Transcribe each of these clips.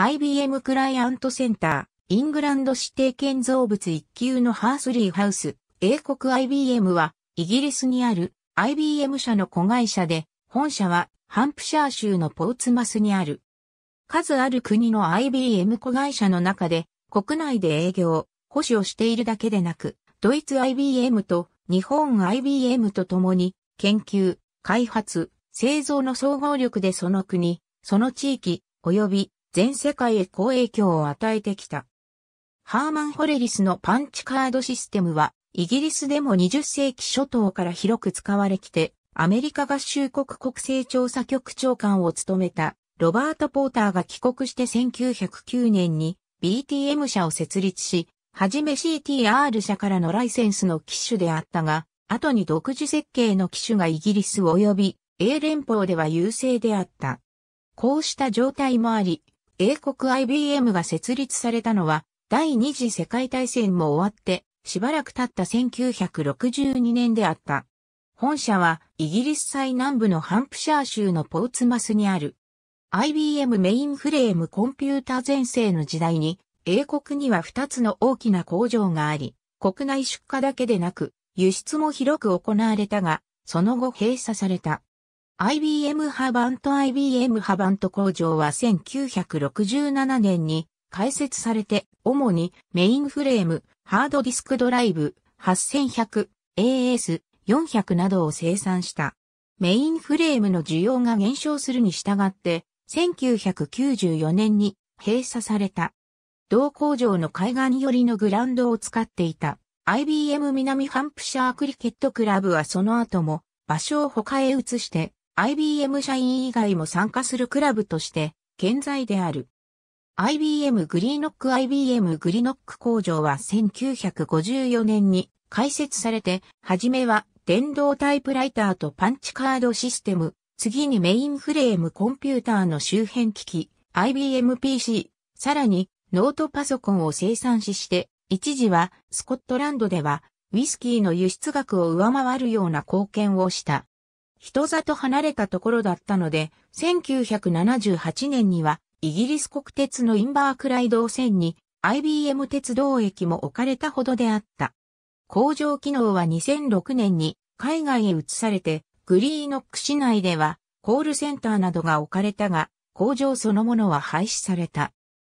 IBM クライアントセンター、イングランド指定建造物一級のハースリーハウス、英国 IBM は、イギリスにある IBM 社の子会社で、本社はハンプシャー州のポーツマスにある。数ある国の IBM 子会社の中で、国内で営業、保守をしているだけでなく、ドイツ IBM と日本 IBM と共に、研究、開発、製造の総合力でその国、その地域、及び全世界へ好影響を与えてきた。ハーマン・ホレリスのパンチカードシステムは、イギリスでも20世紀初頭から広く使われきて、アメリカ合衆国国勢調査局長官を務めたロバート・ポーターが帰国して1909年に BTM 社を設立し、はじめ CTR 社からのライセンスの機種であったが、後に独自設計の機種がイギリス及び英連邦では優勢であった。こうした状態もあり、英国 IBM が設立されたのは、第二次世界大戦も終わって、しばらく経った1962年であった。本社はイギリス最南部のハンプシャー州のポーツマスにある。IBM メインフレームコンピュータ前世の時代に、英国には2つの大きな工場があり、国内出荷だけでなく、輸出も広く行われたが、その後閉鎖された。IBM ハバント IBM ハバント工場は1967年に開設されて、主にメインフレーム、ハードディスクドライブ、8100、AS400 などを生産した。メインフレームの需要が減少するに従って、1994年に閉鎖された。同工場の海岸寄りのグランドを使っていた IBM 南ハンプシャークリケットクラブはその後も場所を他へ移して IBM 社員以外も参加するクラブとして健在である。IBM グリーノック IBM グリーノック工場は1954年に開設されて、はじめは電動タイプライターとパンチカードシステム、次にメインフレームコンピューターの周辺機器、IBM PC、さらにノートパソコンを生産しして、一時はスコットランドではウイスキーの輸出額を上回るような貢献をした。人里離れたところだったので、1978年にはイギリス国鉄のインバークライド線に IBM 鉄道駅も置かれたほどであった。工場機能は2006年に海外へ移されて、グリーノック市内ではコールセンターなどが置かれたが、工場そのものは廃止された。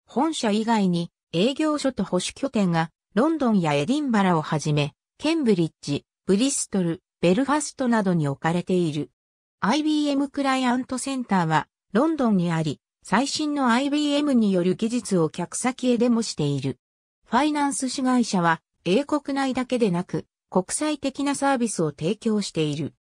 本社以外に営業所と保守拠点がロンドンやエディンバラをはじめ、ケンブリッジ、ブリストル、ベルファストなどに置かれている。IBM クライアントセンターはロンドンにあり、最新の IBM による技術を客先へでもしている。ファイナンス主会社は英国内だけでなく国際的なサービスを提供している。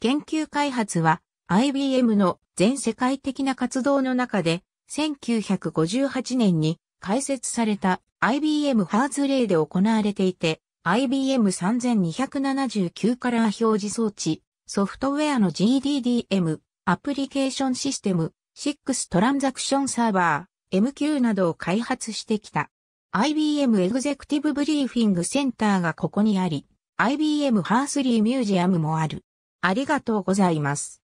研究開発は IBM の全世界的な活動の中で1958年に開設された IBM ハーズレイで行われていて、IBM3279 カラー表示装置、ソフトウェアの GDDM、アプリケーションシステム、6トランザクションサーバー、MQ などを開発してきた。IBM エグゼクティブブリーフィングセンターがここにあり、IBM ハースリーミュージアムもある。ありがとうございます。